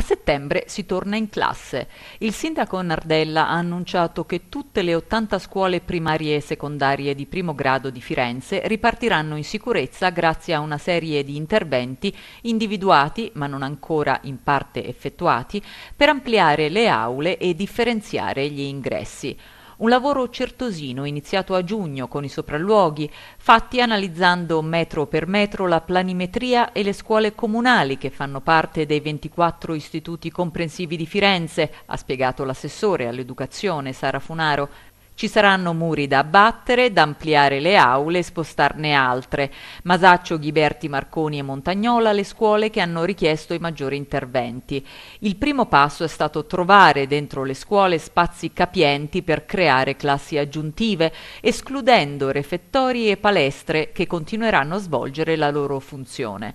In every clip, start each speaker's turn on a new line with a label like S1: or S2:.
S1: A settembre si torna in classe. Il sindaco Nardella ha annunciato che tutte le 80 scuole primarie e secondarie di primo grado di Firenze ripartiranno in sicurezza grazie a una serie di interventi individuati, ma non ancora in parte effettuati, per ampliare le aule e differenziare gli ingressi un lavoro certosino iniziato a giugno con i sopralluoghi, fatti analizzando metro per metro la planimetria e le scuole comunali che fanno parte dei 24 istituti comprensivi di Firenze, ha spiegato l'assessore all'educazione Sara Funaro ci saranno muri da abbattere, da ampliare le aule e spostarne altre. Masaccio, Ghiberti, Marconi e Montagnola le scuole che hanno richiesto i maggiori interventi. Il primo passo è stato trovare dentro le scuole spazi capienti per creare classi aggiuntive, escludendo refettori e palestre che continueranno a svolgere la loro funzione.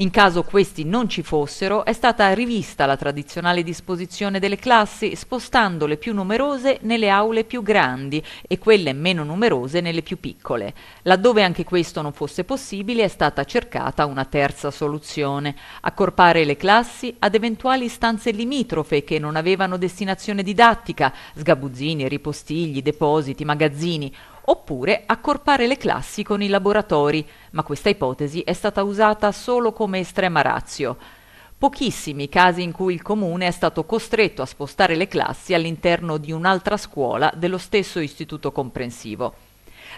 S1: In caso questi non ci fossero, è stata rivista la tradizionale disposizione delle classi, spostando le più numerose nelle aule più grandi e quelle meno numerose nelle più piccole. Laddove anche questo non fosse possibile, è stata cercata una terza soluzione, accorpare le classi ad eventuali stanze limitrofe che non avevano destinazione didattica, sgabuzzini, ripostigli, depositi, magazzini, oppure accorpare le classi con i laboratori, ma questa ipotesi è stata usata solo come estrema razio. Pochissimi casi in cui il comune è stato costretto a spostare le classi all'interno di un'altra scuola dello stesso istituto comprensivo.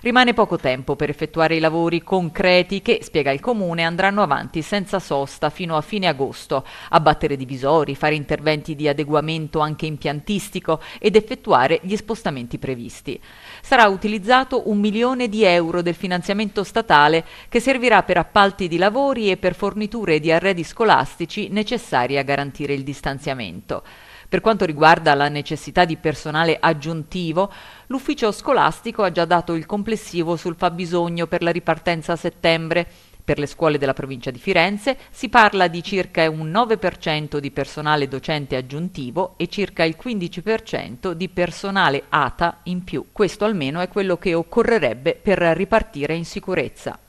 S1: Rimane poco tempo per effettuare i lavori concreti che, spiega il Comune, andranno avanti senza sosta fino a fine agosto, abbattere divisori, fare interventi di adeguamento anche impiantistico ed effettuare gli spostamenti previsti. Sarà utilizzato un milione di euro del finanziamento statale che servirà per appalti di lavori e per forniture di arredi scolastici necessari a garantire il distanziamento. Per quanto riguarda la necessità di personale aggiuntivo, l'ufficio scolastico ha già dato il complessivo sul fabbisogno per la ripartenza a settembre. Per le scuole della provincia di Firenze si parla di circa un 9% di personale docente aggiuntivo e circa il 15% di personale ATA in più. Questo almeno è quello che occorrerebbe per ripartire in sicurezza.